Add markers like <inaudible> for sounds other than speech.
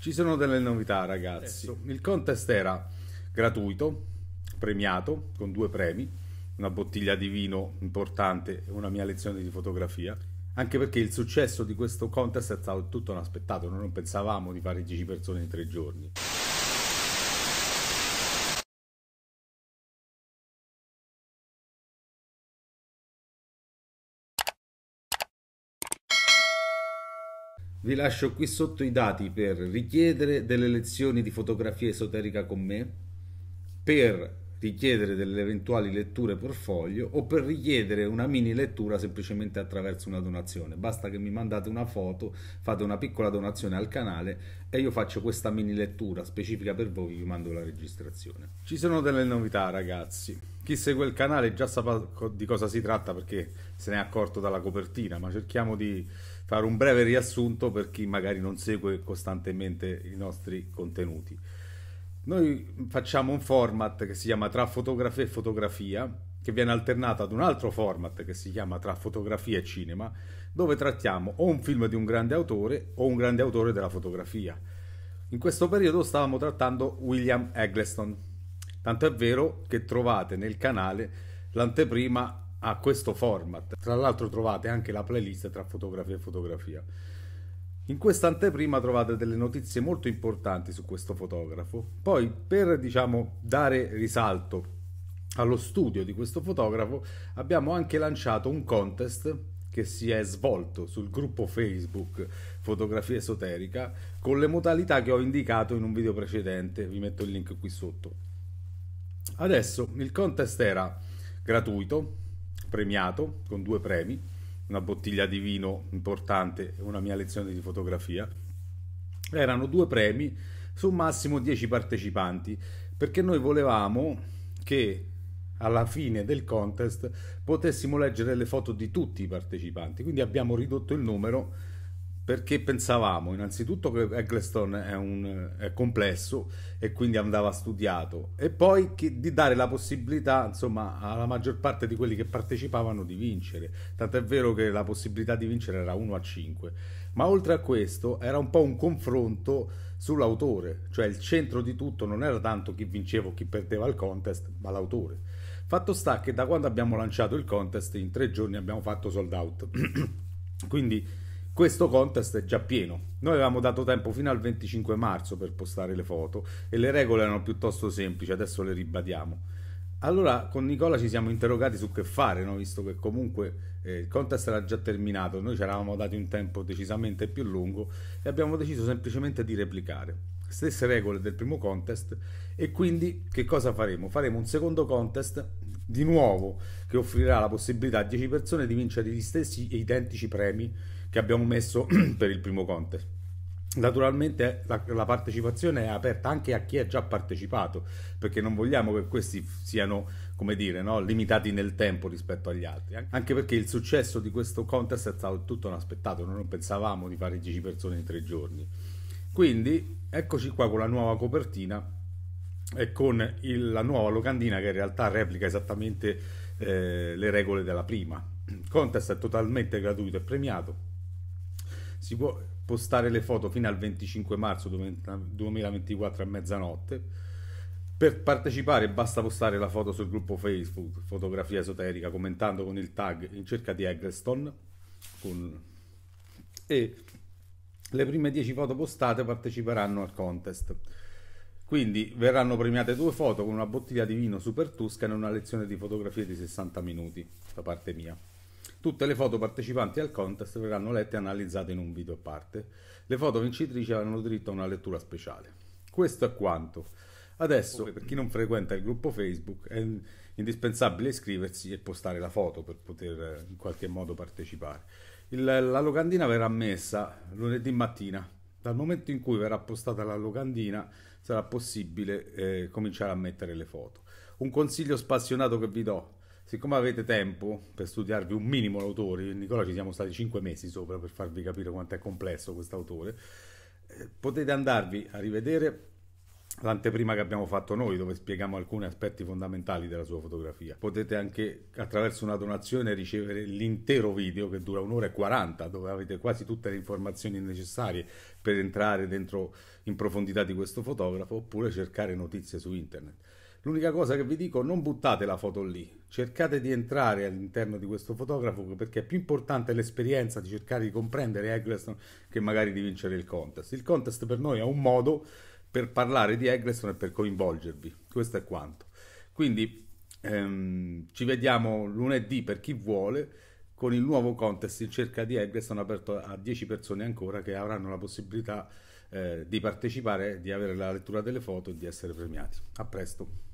Ci sono delle novità, ragazzi. Adesso. Il contest era gratuito, premiato con due premi, una bottiglia di vino importante e una mia lezione di fotografia. Anche perché il successo di questo contest è stato tutto inaspettato, noi non pensavamo di fare 10 persone in tre giorni. Vi lascio qui sotto i dati per richiedere delle lezioni di fotografia esoterica con me, per richiedere delle eventuali letture per foglio o per richiedere una mini lettura semplicemente attraverso una donazione. Basta che mi mandate una foto, fate una piccola donazione al canale e io faccio questa mini lettura specifica per voi, vi mando la registrazione. Ci sono delle novità ragazzi, chi segue il canale già sa di cosa si tratta perché se ne è accorto dalla copertina, ma cerchiamo di fare un breve riassunto per chi magari non segue costantemente i nostri contenuti. Noi facciamo un format che si chiama Tra fotografia e fotografia, che viene alternato ad un altro format che si chiama Tra fotografia e cinema, dove trattiamo o un film di un grande autore o un grande autore della fotografia. In questo periodo stavamo trattando William Eggleston. Tanto è vero che trovate nel canale l'anteprima a questo format. Tra l'altro trovate anche la playlist tra fotografia e fotografia. In questa anteprima trovate delle notizie molto importanti su questo fotografo. Poi, per diciamo, dare risalto allo studio di questo fotografo, abbiamo anche lanciato un contest che si è svolto sul gruppo Facebook Fotografia Esoterica con le modalità che ho indicato in un video precedente. Vi metto il link qui sotto. Adesso il contest era gratuito, premiato con due premi una bottiglia di vino importante una mia lezione di fotografia. Erano due premi su massimo 10 partecipanti perché noi volevamo che alla fine del contest potessimo leggere le foto di tutti i partecipanti, quindi abbiamo ridotto il numero perché pensavamo innanzitutto che Eccleston è, un, è complesso e quindi andava studiato e poi che, di dare la possibilità insomma alla maggior parte di quelli che partecipavano di vincere tanto è vero che la possibilità di vincere era 1 a 5 ma oltre a questo era un po' un confronto sull'autore cioè il centro di tutto non era tanto chi vinceva o chi perdeva il contest ma l'autore fatto sta che da quando abbiamo lanciato il contest in tre giorni abbiamo fatto sold out <clears throat> quindi questo contest è già pieno. Noi avevamo dato tempo fino al 25 marzo per postare le foto e le regole erano piuttosto semplici, adesso le ribadiamo. Allora con Nicola ci siamo interrogati su che fare, no? visto che comunque eh, il contest era già terminato, noi ci eravamo dati un tempo decisamente più lungo e abbiamo deciso semplicemente di replicare. Stesse regole del primo contest e quindi che cosa faremo? Faremo un secondo contest di nuovo che offrirà la possibilità a 10 persone di vincere gli stessi identici premi che abbiamo messo <clears throat> per il primo contest. Naturalmente la, la, partecipazione è aperta anche a chi è già partecipato, perché non vogliamo che questi siano, come dire, no, limitati nel tempo rispetto agli altri. Anche perché il successo di questo contest è stato tutto inaspettato, noi non pensavamo di fare 10 persone in 3 giorni. Quindi eccoci qua con la nuova copertina e con il, la nuova locandina che in realtà replica esattamente eh, le regole della prima. Il contest è totalmente gratuito e premiato si può postare le foto fino al 25 marzo 2024 a mezzanotte. Per partecipare basta postare la foto sul gruppo Facebook Fotografia Esoterica commentando con il tag in cerca di Eggleston con... e le prime 10 foto postate parteciperanno al contest. Quindi verranno premiate due foto con una bottiglia di vino Super Tuscan e una lezione di fotografia di 60 minuti da parte mia. Tutte le foto partecipanti al contest verranno lette e analizzate in un video a parte. Le foto vincitrici avranno diritto a una lettura speciale. Questo è quanto. Adesso, per chi non frequenta il gruppo Facebook, è indispensabile iscriversi e postare la foto per poter eh, in qualche modo partecipare. Il, la locandina verrà messa lunedì mattina. Dal momento in cui verrà postata la locandina sarà possibile eh, cominciare a mettere le foto. Un consiglio spassionato che vi do, Siccome avete tempo per studiarvi un minimo l'autore, Nicola ci siamo stati 5 mesi sopra per farvi capire quanto è complesso questo autore, eh, potete andarvi a rivedere l'anteprima che abbiamo fatto noi dove spieghiamo alcuni aspetti fondamentali della sua fotografia. Potete anche attraverso una donazione ricevere l'intero video che dura un'ora e 40 dove avete quasi tutte le informazioni necessarie per entrare dentro in profondità di questo fotografo oppure cercare notizie su internet. L'unica cosa che vi dico, non buttate la foto lì, cercate di entrare all'interno di questo fotografo perché è più importante l'esperienza di cercare di comprendere Eggleston che magari di vincere il contest. Il contest per noi è un modo per parlare di Eggleston e per coinvolgervi, questo è quanto. Quindi ehm, ci vediamo lunedì per chi vuole con il nuovo contest in cerca di Eggleston aperto a 10 persone ancora che avranno la possibilità eh, di partecipare, di avere la lettura delle foto e di essere premiati. A presto!